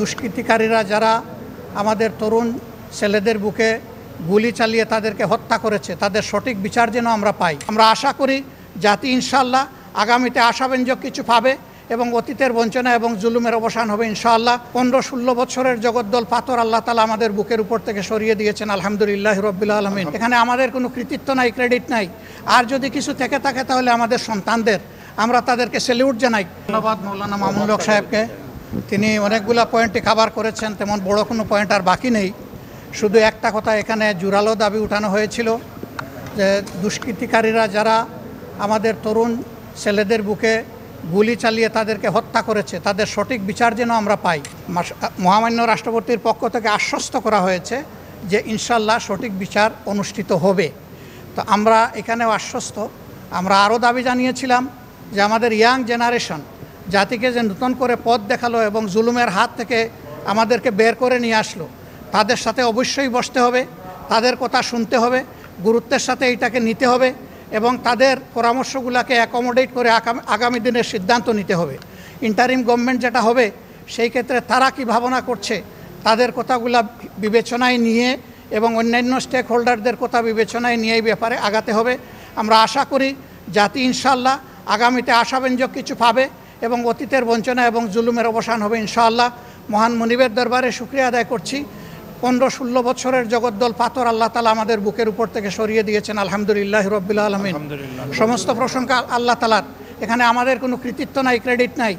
দুষ্কৃতিকারীরা যারা আমাদের তরুণ ছেলেদের বুকে গুলি চালিয়ে তাদেরকে হত্যা করেছে তাদের সঠিক বিচার যেন আমরা পাই আমরা আশা করি জাতি ইনশাল্লাহ আগামীতে আশাব্যঞ্জক কিছু পাবে এবং অতীতের বঞ্চনা এবং জুলুমের অবসান হবে ইনশাআল্লাহ পনেরো ষোলো বছরের জগদ্দল পাথর আল্লাহ তালা আমাদের বুকের উপর থেকে সরিয়ে দিয়েছেন আলহামদুলিল্লাহ রব্বুল আলমিন এখানে আমাদের কোনো কৃতিত্ব নাই ক্রেডিট নাই আর যদি কিছু থেকে থাকে তাহলে আমাদের সন্তানদের আমরা তাদেরকে স্যালিউট জানাই ধন্যবাদ মৌলানা মামুন সাহেবকে তিনি অনেকগুলো পয়েন্টে খাবার করেছেন তেমন বড় কোনো পয়েন্ট আর বাকি নেই শুধু একটা কথা এখানে জোরালো দাবি উঠানো হয়েছিল যে দুষ্কৃতিকারীরা যারা আমাদের তরুণ ছেলেদের বুকে গুলি চালিয়ে তাদেরকে হত্যা করেছে তাদের সঠিক বিচার যেন আমরা পাই মহামান্য রাষ্ট্রপতির পক্ষ থেকে আশ্বস্ত করা হয়েছে যে ইনশাল্লাহ সঠিক বিচার অনুষ্ঠিত হবে তো আমরা এখানেও আশ্বস্ত আমরা আরও দাবি জানিয়েছিলাম যে আমাদের ইয়াং জেনারেশন জাতিকে যে নতুন করে পথ দেখালো এবং জুলুমের হাত থেকে আমাদেরকে বের করে নিয়ে আসলো তাদের সাথে অবশ্যই বসতে হবে তাদের কথা শুনতে হবে গুরুত্বের সাথে এটাকে নিতে হবে এবং তাদের পরামর্শগুলোকে অ্যাকোমোডেট করে আগামী দিনের সিদ্ধান্ত নিতে হবে ইন্টারিম গভর্নমেন্ট যেটা হবে সেই ক্ষেত্রে তারা কি ভাবনা করছে তাদের কথাগুলা বিবেচনায় নিয়ে এবং অন্যান্য স্টেক হোল্ডারদের কথা বিবেচনায় নিয়ে এই ব্যাপারে আগাতে হবে আমরা আশা করি জাতি ইনশাল্লাহ আগামীতে আশাব্যঞ্জক কিছু পাবে এবং অতীতের বঞ্চনা এবং জুলুমের অবসান হবে ইনশাআল্লাহ মহান মনিবের দরবারে সুক্রিয়া আদায় করছি পনেরো ষোলো বছরের জগদ্দল পাথর আল্লাহ তালা আমাদের বুকের উপর থেকে সরিয়ে দিয়েছেন আলহামদুলিল্লাহ রব্বিল আলমিন সমস্ত প্রশংসা আল্লাহ তালার এখানে আমাদের কোনো কৃতিত্ব নাই ক্রেডিট নাই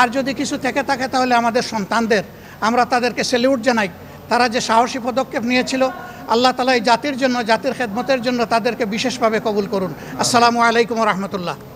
আর যদি কিছু থেকে থাকে তাহলে আমাদের সন্তানদের আমরা তাদেরকে স্যালিউট জানাই তারা যে সাহসী পদক্ষেপ নিয়েছিল আল্লাহ তালা এই জাতির জন্য জাতির খেদমতের জন্য তাদেরকে বিশেষভাবে কবুল করুন আসসালামু আলাইকুম রহমতুল্লাহ